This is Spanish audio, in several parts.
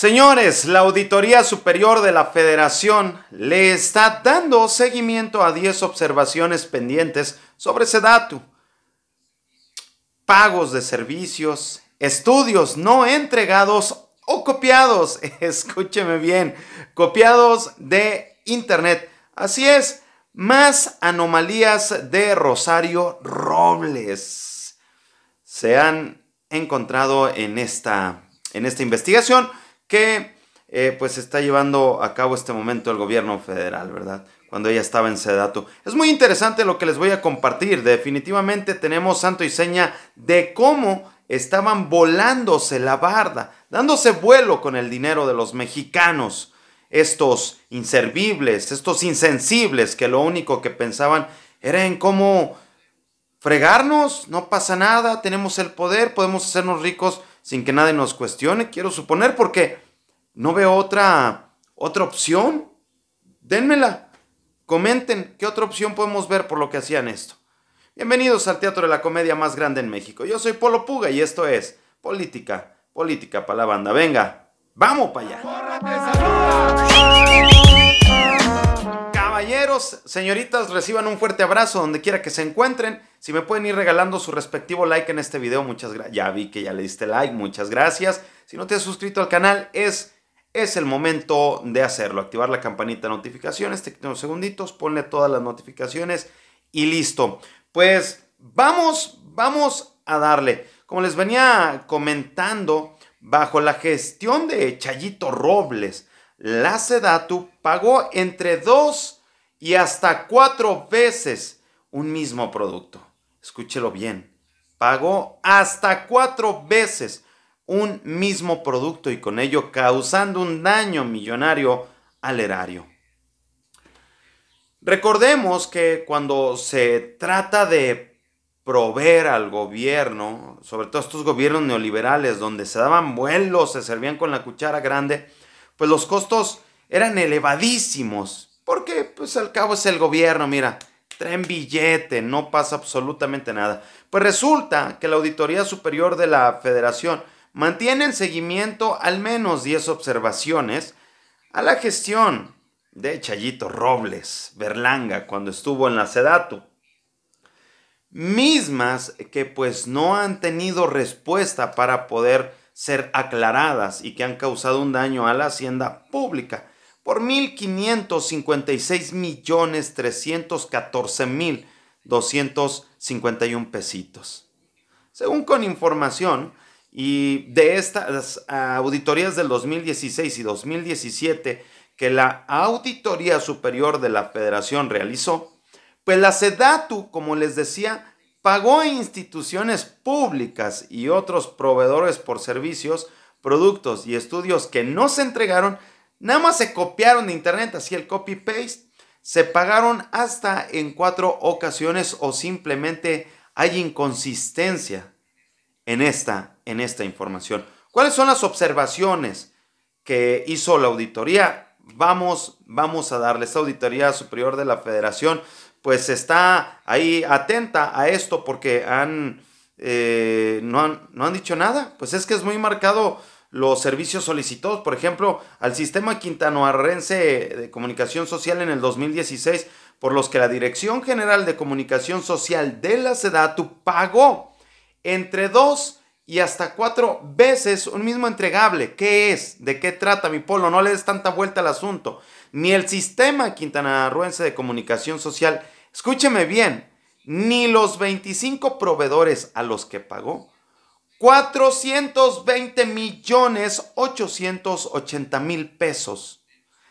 Señores, la Auditoría Superior de la Federación le está dando seguimiento a 10 observaciones pendientes sobre ese dato. Pagos de servicios, estudios no entregados o copiados, escúcheme bien, copiados de Internet. Así es, más anomalías de Rosario Robles se han encontrado en esta, en esta investigación que eh, pues está llevando a cabo este momento el gobierno federal, ¿verdad? Cuando ella estaba en sedato. Es muy interesante lo que les voy a compartir. Definitivamente tenemos santo y seña de cómo estaban volándose la barda, dándose vuelo con el dinero de los mexicanos. Estos inservibles, estos insensibles que lo único que pensaban era en cómo fregarnos, no pasa nada, tenemos el poder, podemos hacernos ricos sin que nadie nos cuestione, quiero suponer, porque no veo otra, otra opción. Denmela, Comenten qué otra opción podemos ver por lo que hacían esto. Bienvenidos al Teatro de la Comedia más grande en México. Yo soy Polo Puga y esto es Política, Política para la Banda. Venga, vamos para allá señoritas, reciban un fuerte abrazo donde quiera que se encuentren. Si me pueden ir regalando su respectivo like en este video, muchas gracias. Ya vi que ya le diste like, muchas gracias. Si no te has suscrito al canal, es, es el momento de hacerlo. Activar la campanita de notificaciones, te quito unos segunditos, ponle todas las notificaciones y listo. Pues vamos, vamos a darle. Como les venía comentando, bajo la gestión de Chayito Robles, la Sedatu pagó entre 2 y hasta cuatro veces un mismo producto. Escúchelo bien. Pagó hasta cuatro veces un mismo producto y con ello causando un daño millonario al erario. Recordemos que cuando se trata de proveer al gobierno, sobre todo estos gobiernos neoliberales donde se daban vuelos, se servían con la cuchara grande, pues los costos eran elevadísimos porque pues al cabo es el gobierno, mira, traen billete, no pasa absolutamente nada. Pues resulta que la Auditoría Superior de la Federación mantiene en seguimiento al menos 10 observaciones a la gestión de Chayito Robles Berlanga cuando estuvo en la Sedatu. Mismas que pues no han tenido respuesta para poder ser aclaradas y que han causado un daño a la hacienda pública por 1.556.314.251 pesitos. Según con información y de estas auditorías del 2016 y 2017 que la Auditoría Superior de la Federación realizó, pues la SEDATU, como les decía, pagó a instituciones públicas y otros proveedores por servicios, productos y estudios que no se entregaron Nada más se copiaron de internet, así el copy-paste. Se pagaron hasta en cuatro ocasiones o simplemente hay inconsistencia en esta, en esta información. ¿Cuáles son las observaciones que hizo la auditoría? Vamos, vamos a darle. Esta auditoría superior de la federación pues está ahí atenta a esto porque han, eh, no, han, no han dicho nada. Pues es que es muy marcado los servicios solicitados. Por ejemplo, al sistema quintanoarrense de comunicación social en el 2016, por los que la Dirección General de Comunicación Social de la SEDATU pagó entre dos y hasta cuatro veces un mismo entregable. ¿Qué es? ¿De qué trata mi polo? No le des tanta vuelta al asunto. Ni el sistema quintanarruense de comunicación social, escúcheme bien, ni los 25 proveedores a los que pagó 420 millones 880 mil pesos.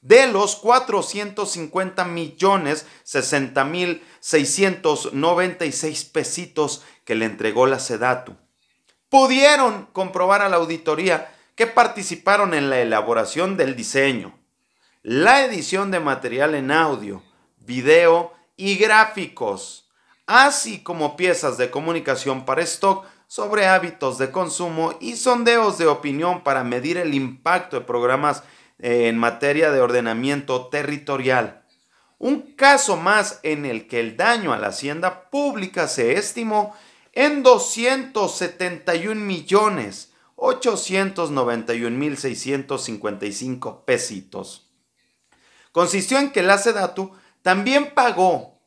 De los 450 millones 60 mil 696 pesitos que le entregó la Sedatu. Pudieron comprobar a la auditoría que participaron en la elaboración del diseño, la edición de material en audio, video y gráficos, así como piezas de comunicación para stock sobre hábitos de consumo y sondeos de opinión para medir el impacto de programas eh, en materia de ordenamiento territorial. Un caso más en el que el daño a la hacienda pública se estimó en 271 millones pesitos. Consistió en que la SEDATU también pagó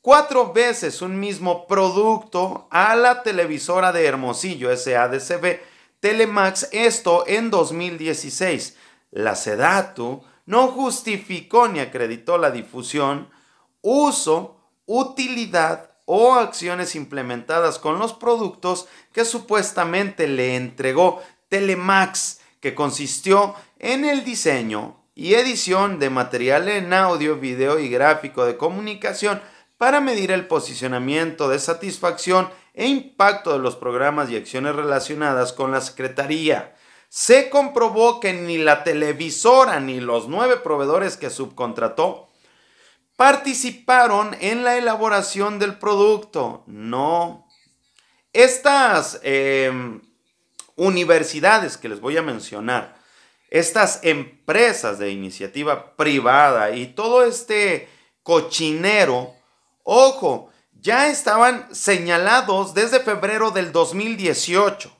cuatro veces un mismo producto a la televisora de Hermosillo SADCB Telemax, esto en 2016. La SEDATU no justificó ni acreditó la difusión, uso, utilidad o acciones implementadas con los productos que supuestamente le entregó Telemax, que consistió en el diseño y edición de material en audio, video y gráfico de comunicación para medir el posicionamiento de satisfacción e impacto de los programas y acciones relacionadas con la Secretaría. Se comprobó que ni la televisora ni los nueve proveedores que subcontrató participaron en la elaboración del producto. No. Estas em, universidades que les voy a mencionar, estas empresas de iniciativa privada y todo este cochinero Ojo, ya estaban señalados desde febrero del 2018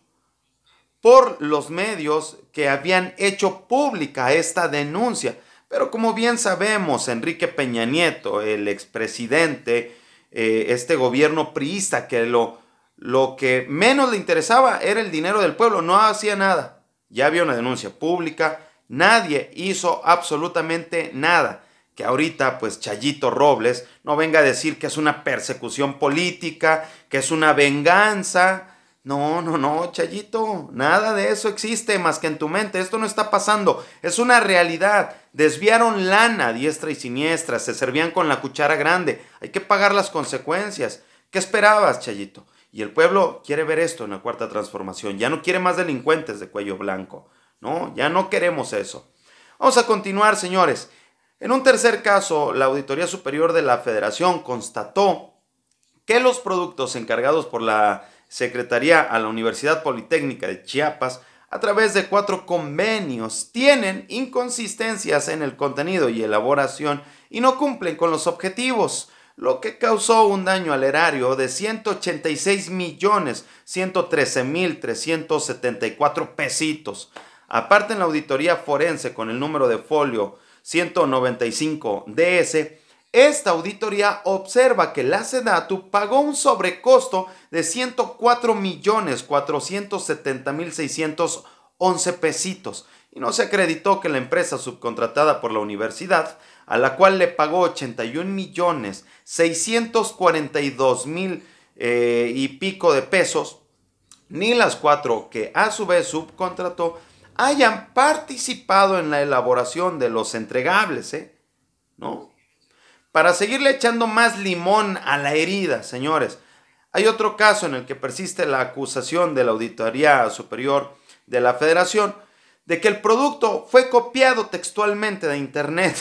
por los medios que habían hecho pública esta denuncia. Pero como bien sabemos, Enrique Peña Nieto, el expresidente, eh, este gobierno priista que lo, lo que menos le interesaba era el dinero del pueblo, no hacía nada. Ya había una denuncia pública, nadie hizo absolutamente nada que ahorita pues Chayito Robles no venga a decir que es una persecución política, que es una venganza. No, no, no, Chayito, nada de eso existe más que en tu mente. Esto no está pasando, es una realidad. Desviaron lana diestra y siniestra, se servían con la cuchara grande. Hay que pagar las consecuencias. ¿Qué esperabas, Chayito? Y el pueblo quiere ver esto en la cuarta transformación. Ya no quiere más delincuentes de cuello blanco. No, ya no queremos eso. Vamos a continuar, señores. En un tercer caso, la Auditoría Superior de la Federación constató que los productos encargados por la Secretaría a la Universidad Politécnica de Chiapas a través de cuatro convenios tienen inconsistencias en el contenido y elaboración y no cumplen con los objetivos, lo que causó un daño al erario de $186,113,374 millones mil pesitos. Aparte en la auditoría forense con el número de folio 195 DS, esta auditoría observa que la SEDATU pagó un sobrecosto de 104.470.611 pesitos y no se acreditó que la empresa subcontratada por la universidad, a la cual le pagó 81.642.000 eh, y pico de pesos, ni las cuatro que a su vez subcontrató hayan participado en la elaboración de los entregables, ¿eh? ¿no? Para seguirle echando más limón a la herida, señores. Hay otro caso en el que persiste la acusación de la Auditoría Superior de la Federación de que el producto fue copiado textualmente de Internet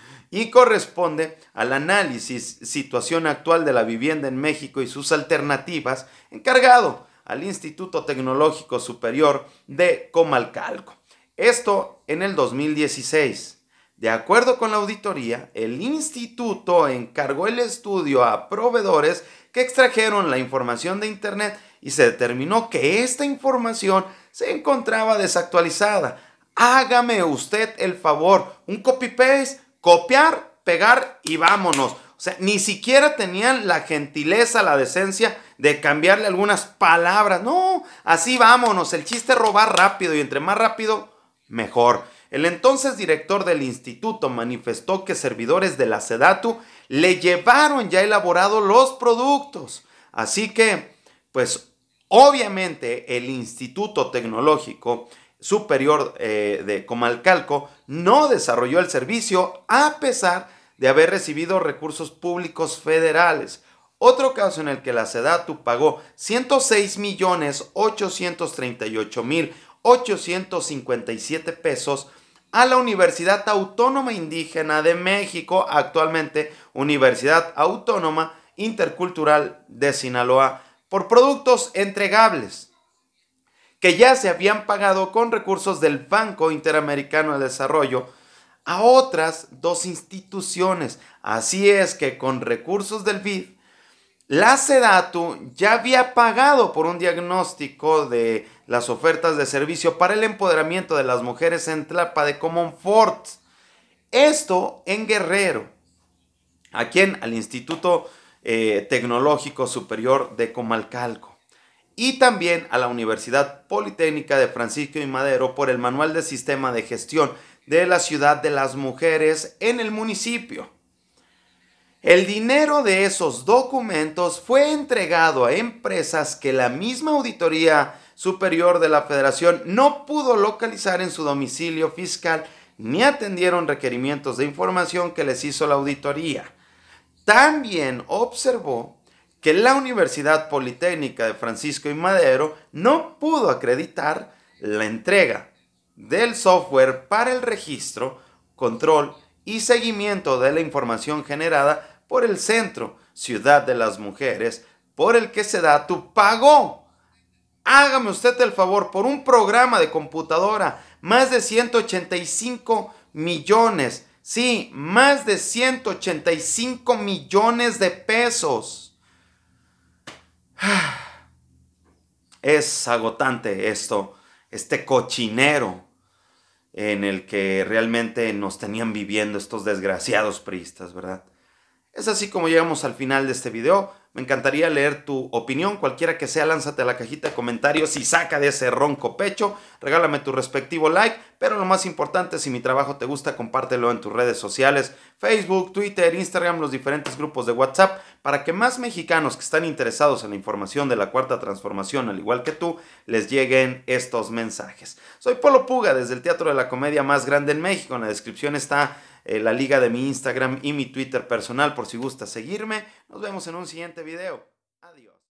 y corresponde al análisis situación actual de la vivienda en México y sus alternativas encargado al Instituto Tecnológico Superior de Comalcalco. Esto en el 2016. De acuerdo con la auditoría, el instituto encargó el estudio a proveedores que extrajeron la información de Internet y se determinó que esta información se encontraba desactualizada. Hágame usted el favor, un copy-paste, copiar, pegar y vámonos. O sea, ni siquiera tenían la gentileza, la decencia de cambiarle algunas palabras. No, así vámonos. El chiste es robar rápido y entre más rápido, mejor. El entonces director del instituto manifestó que servidores de la SEDATU le llevaron ya elaborados los productos. Así que, pues obviamente el Instituto Tecnológico Superior eh, de Comalcalco no desarrolló el servicio a pesar de haber recibido recursos públicos federales. Otro caso en el que la SEDATU pagó 106 millones pesos a la Universidad Autónoma Indígena de México, actualmente Universidad Autónoma Intercultural de Sinaloa, por productos entregables que ya se habían pagado con recursos del Banco Interamericano de Desarrollo a otras dos instituciones. Así es que con recursos del BID, la SEDATU ya había pagado por un diagnóstico de las ofertas de servicio para el empoderamiento de las mujeres en Tlapa de Comonfort. Esto en Guerrero. ¿A quien Al Instituto eh, Tecnológico Superior de Comalcalco. Y también a la Universidad Politécnica de Francisco y Madero por el Manual de Sistema de Gestión de la ciudad de las mujeres en el municipio. El dinero de esos documentos fue entregado a empresas que la misma Auditoría Superior de la Federación no pudo localizar en su domicilio fiscal ni atendieron requerimientos de información que les hizo la auditoría. También observó que la Universidad Politécnica de Francisco y Madero no pudo acreditar la entrega del software para el registro, control y seguimiento de la información generada por el Centro Ciudad de las Mujeres, por el que se da tu pago. Hágame usted el favor por un programa de computadora, más de 185 millones. Sí, más de 185 millones de pesos. Es agotante esto este cochinero en el que realmente nos tenían viviendo estos desgraciados priistas, ¿verdad? Es así como llegamos al final de este video. Me encantaría leer tu opinión, cualquiera que sea, lánzate a la cajita de comentarios y saca de ese ronco pecho, regálame tu respectivo like, pero lo más importante, si mi trabajo te gusta, compártelo en tus redes sociales, Facebook, Twitter, Instagram, los diferentes grupos de WhatsApp, para que más mexicanos que están interesados en la información de la cuarta transformación, al igual que tú, les lleguen estos mensajes. Soy Polo Puga desde el Teatro de la Comedia más grande en México, en la descripción está eh, la liga de mi Instagram y mi Twitter personal por si gusta seguirme. Nos vemos en un siguiente video. Adiós.